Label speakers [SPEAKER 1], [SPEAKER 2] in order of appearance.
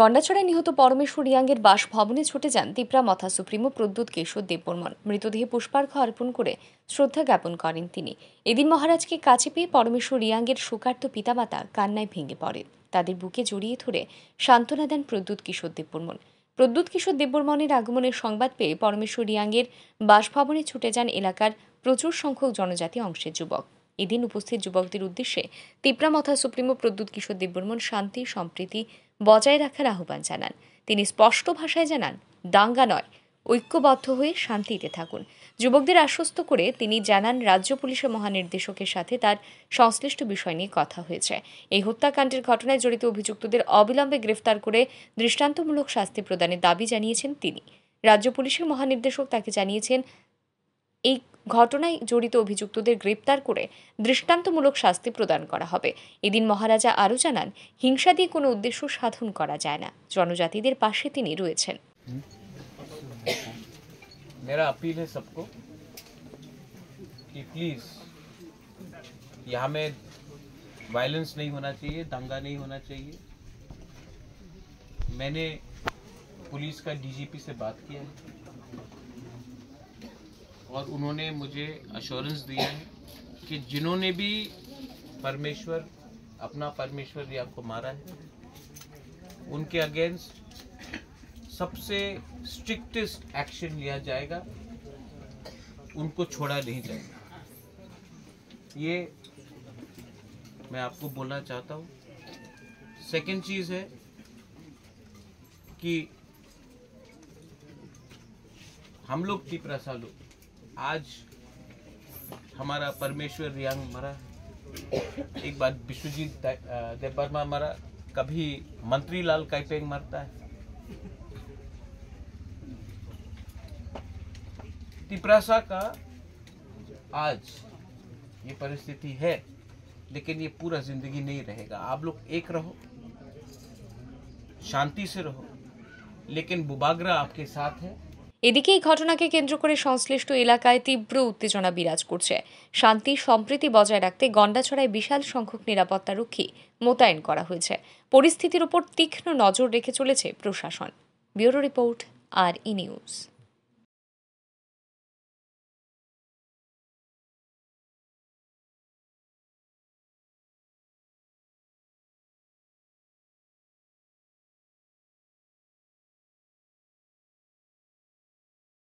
[SPEAKER 1] গন্ডাছড়ায় নিহত পরমেশ্বর রিয়াঙ্গের বাসভবনে ছুটে যান তিপ্রা মথা সুপ্রিমো প্রদ্যুৎ কিশোর দেববর্মন মৃতদেহে পুষ্পার্ঘ অর্পণ করে শ্রদ্ধা জ্ঞাপন করেন তিনি এদিন মহারাজকে কাছে পেয়ে পরমেশ্বর রিয়াঙ্গের শোকার্ত পিতামাতা কান্নায় ভেঙে পড়েন তাদের বুকে জড়িয়ে ধরে সান্ত্বনা দেন প্রদ্যুৎ কিশোর দেববর্মন প্রদ্যুৎ কিশোর দেববর্মনের আগমনের সংবাদ পেয়ে পরমেশ্বর রিয়াঙ্গের বাসভবনে ছুটে যান এলাকার প্রচুর সংখ্যক জনজাতি অংশের যুবক এদিন উপস্থিত যুবকদের উদ্দেশ্যে তিপ্রা মথা সুপ্রিমো প্রদ্যুৎ কিশোর দেববর্মন শান্তি সম্প্রীতি বজায় রাখার আহ্বান জানান তিনি স্পষ্ট ভাষায় জানান দাঙ্গা নয় ঐক্যবদ্ধ হয়ে শান্তিতে থাকুন যুবকদের আশ্বস্ত করে তিনি জানান রাজ্য পুলিশের মহানির্দেশকের সাথে তার সংশ্লিষ্ট বিষয় নিয়ে কথা হয়েছে এই হত্যাকাণ্ডের ঘটনায় জড়িত অভিযুক্তদের অবিলম্বে গ্রেফতার করে দৃষ্টান্তমূলক শাস্তি প্রদানের দাবি জানিয়েছেন তিনি রাজ্য পুলিশের মহানির্দেশক তাকে জানিয়েছেন এই ঘটনায় জড়িত অভিযুক্তদের গ্রেপ্তার করে দৃষ্টান্তমূলক শাস্তি প্রদান করা হবে এদিন মহারাজা আরও জানান হিংসা দিয়ে কোনো উদ্দেশ্য সাধন করা যায় না জনজাতিদের পাশে তিনি রয়েছেন
[SPEAKER 2] मेरा अपील है सबको कि प्लीज़ यहाँ में वायलेंस नहीं होना चाहिए दंगा नहीं होना चाहिए मैंने पुलिस का डीजीपी से बात किया है और उन्होंने मुझे अश्योरेंस दिया है कि जिन्होंने भी परमेश्वर अपना परमेश्वर या को मारा है उनके अगेंस्ट सबसे स्ट्रिक्टेस्ट एक्शन लिया जाएगा उनको छोड़ा नहीं जाएगा ये मैं आपको बोलना चाहता हूँ सेकेंड चीज़ है कि हम लोग सा लोग आज हमारा परमेश्वर रियांग मरा एक बार विश्वजीत देवर्मा मरा कभी मंत्री लाल कैपेंग मरता है तिपरासा का आज ये परिस्थिति है लेकिन ये पूरा जिंदगी नहीं रहेगा आप लोग एक रहो शांति से रहो लेकिन बुबागरा आपके साथ है
[SPEAKER 1] এদিকে এই ঘটনাকে কেন্দ্র করে সংশ্লিষ্ট এলাকায় তীব্র উত্তেজনা বিরাজ করছে শান্তি সম্প্রীতি বজায় রাখতে গন্ডাছড়ায় বিশাল সংখ্যক নিরাপত্তারক্ষী মোতায়েন করা হয়েছে পরিস্থিতির উপর তীক্ষ্ণ নজর রেখে চলেছে প্রশাসন ব্যুরো রিপোর্ট আর ই নিউজ